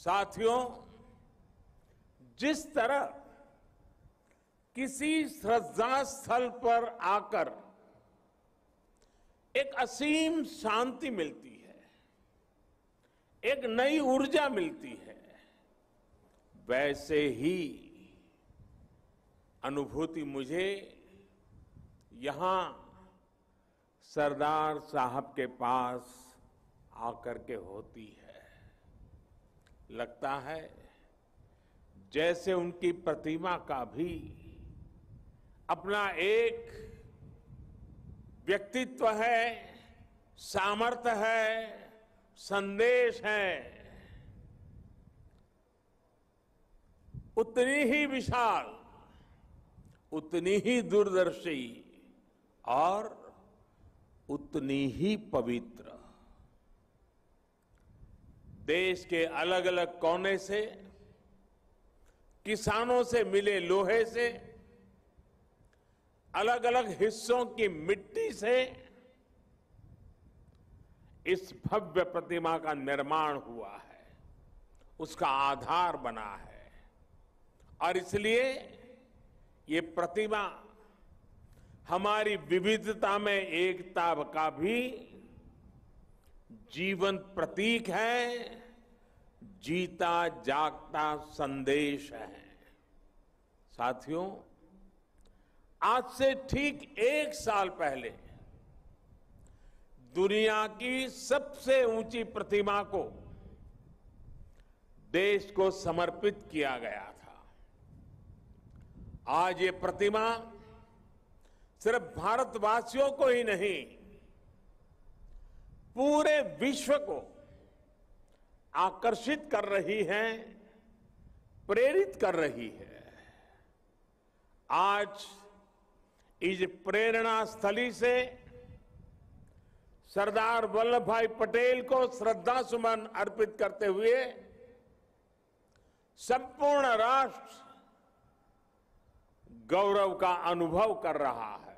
साथियों जिस तरह किसी श्रद्धा स्थल पर आकर एक असीम शांति मिलती है एक नई ऊर्जा मिलती है वैसे ही अनुभूति मुझे यहां सरदार साहब के पास आकर के होती है लगता है जैसे उनकी प्रतिमा का भी अपना एक व्यक्तित्व है सामर्थ्य है संदेश है उतनी ही विशाल उतनी ही दूरदर्शी और उतनी ही पवित्र देश के अलग अलग कोने से किसानों से मिले लोहे से अलग अलग हिस्सों की मिट्टी से इस भव्य प्रतिमा का निर्माण हुआ है उसका आधार बना है और इसलिए ये प्रतिमा हमारी विविधता में एकता का भी जीवन प्रतीक है जीता जागता संदेश है साथियों आज से ठीक एक साल पहले दुनिया की सबसे ऊंची प्रतिमा को देश को समर्पित किया गया था आज ये प्रतिमा सिर्फ भारतवासियों को ही नहीं पूरे विश्व को आकर्षित कर रही है प्रेरित कर रही है आज इस प्रेरणा स्थली से सरदार वल्लभ भाई पटेल को श्रद्धा सुमन अर्पित करते हुए संपूर्ण राष्ट्र गौरव का अनुभव कर रहा है